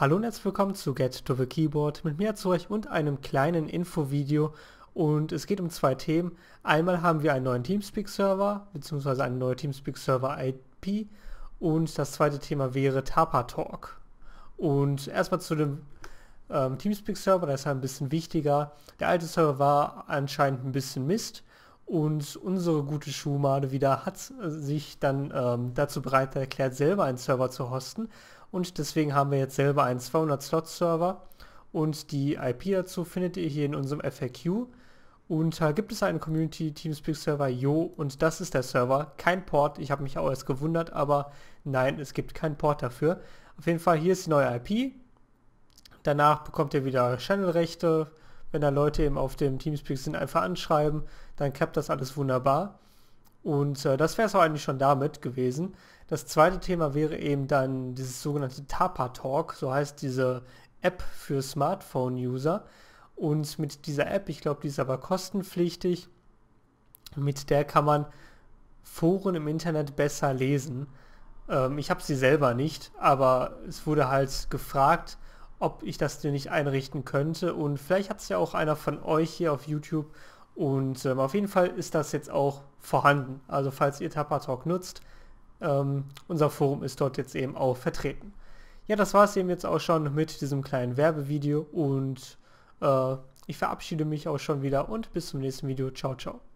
Hallo und herzlich willkommen zu Get to the Keyboard mit mir euch und einem kleinen Infovideo und es geht um zwei Themen. Einmal haben wir einen neuen Teamspeak-Server bzw. eine neue Teamspeak-Server-IP und das zweite Thema wäre Tapa Talk. Und erstmal zu dem ähm, Teamspeak-Server, das ist halt ein bisschen wichtiger. Der alte Server war anscheinend ein bisschen Mist und unsere gute Schuhmade wieder hat sich dann ähm, dazu bereit erklärt, selber einen Server zu hosten und deswegen haben wir jetzt selber einen 200-Slot-Server und die IP dazu findet ihr hier in unserem FAQ. Und da äh, gibt es einen Community Teamspeak Server Jo und das ist der Server. Kein Port, ich habe mich auch erst gewundert, aber nein, es gibt keinen Port dafür. Auf jeden Fall, hier ist die neue IP. Danach bekommt ihr wieder Channel-Rechte, Wenn da Leute eben auf dem Teamspeak sind, einfach anschreiben, dann klappt das alles wunderbar. Und äh, das wäre es auch eigentlich schon damit gewesen. Das zweite Thema wäre eben dann dieses sogenannte Tapa Talk, so heißt diese App für Smartphone-User. Und mit dieser App, ich glaube, die ist aber kostenpflichtig, mit der kann man Foren im Internet besser lesen. Ähm, ich habe sie selber nicht, aber es wurde halt gefragt, ob ich das denn nicht einrichten könnte. Und vielleicht hat es ja auch einer von euch hier auf YouTube. Und ähm, auf jeden Fall ist das jetzt auch vorhanden. Also falls ihr Tapa Talk nutzt, ähm, unser Forum ist dort jetzt eben auch vertreten. Ja, das war es eben jetzt auch schon mit diesem kleinen Werbevideo und äh, ich verabschiede mich auch schon wieder und bis zum nächsten Video. Ciao, ciao.